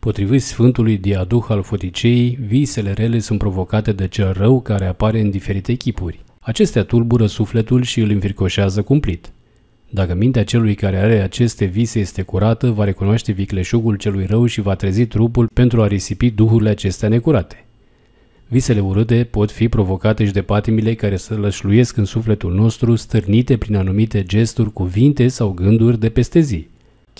Potrivit Sfântului Diaduh al Foticei, visele rele sunt provocate de cel rău care apare în diferite chipuri. Acestea tulbură sufletul și îl înfircoșează cumplit. Dacă mintea celui care are aceste vise este curată, va recunoaște vicleșugul celui rău și va trezi trupul pentru a risipi duhurile acestea necurate. Visele urâte pot fi provocate și de patimile care se lășluiesc în sufletul nostru, stârnite prin anumite gesturi, cuvinte sau gânduri de peste zi.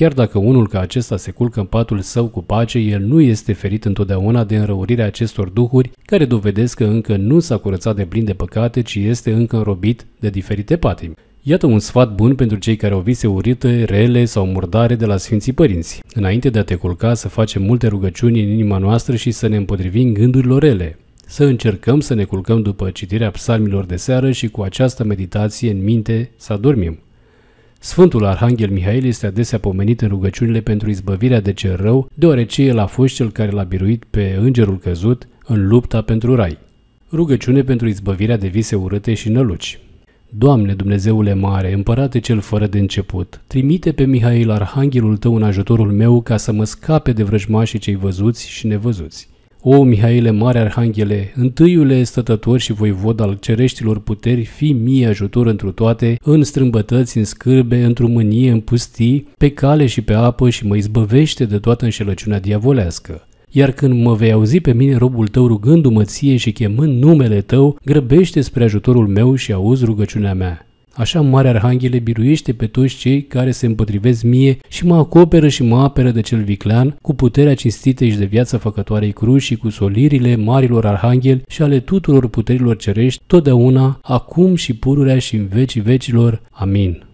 Chiar dacă unul ca acesta se culcă în patul său cu pace, el nu este ferit întotdeauna de înrăurirea acestor duhuri care dovedesc că încă nu s-a curățat de plin de păcate, ci este încă înrobit de diferite patimi. Iată un sfat bun pentru cei care au vise urite, rele sau murdare de la Sfinții Părinți. Înainte de a te culca, să facem multe rugăciuni în inima noastră și să ne împotrivim gândurilor rele. Să încercăm să ne culcăm după citirea psalmilor de seară și cu această meditație în minte să adormim. Sfântul Arhanghel Mihail este adesea pomenit în rugăciunile pentru izbăvirea de cel rău, deoarece el a fost cel care l-a biruit pe îngerul căzut în lupta pentru rai. Rugăciune pentru izbăvirea de vise urâte și năluci. Doamne Dumnezeule mare, împărate cel fără de început, trimite pe Mihail Arhanghelul tău în ajutorul meu ca să mă scape de vrăjmașii cei văzuți și nevăzuți. O, Mihaile, Mare Arhanghele, întâiule stătător și voivod al cereștilor puteri, fi mie ajutor întru toate, în strâmbătăți, în scârbe, într-o mânie, în pustii, pe cale și pe apă și mă izbăvește de toată înșelăciunea diavolească. Iar când mă vei auzi pe mine robul tău rugându-mă ție și chemând numele tău, grăbește spre ajutorul meu și auzi rugăciunea mea. Așa Mare Arhanghele biruiește pe toți cei care se împotrivesc mie și mă acoperă și mă apără de cel viclean cu puterea cinstită și de viață făcătoarei cruci și cu solirile marilor arhangheli și ale tuturor puterilor cerești, totdeauna, acum și pururea și în vecii vecilor. Amin.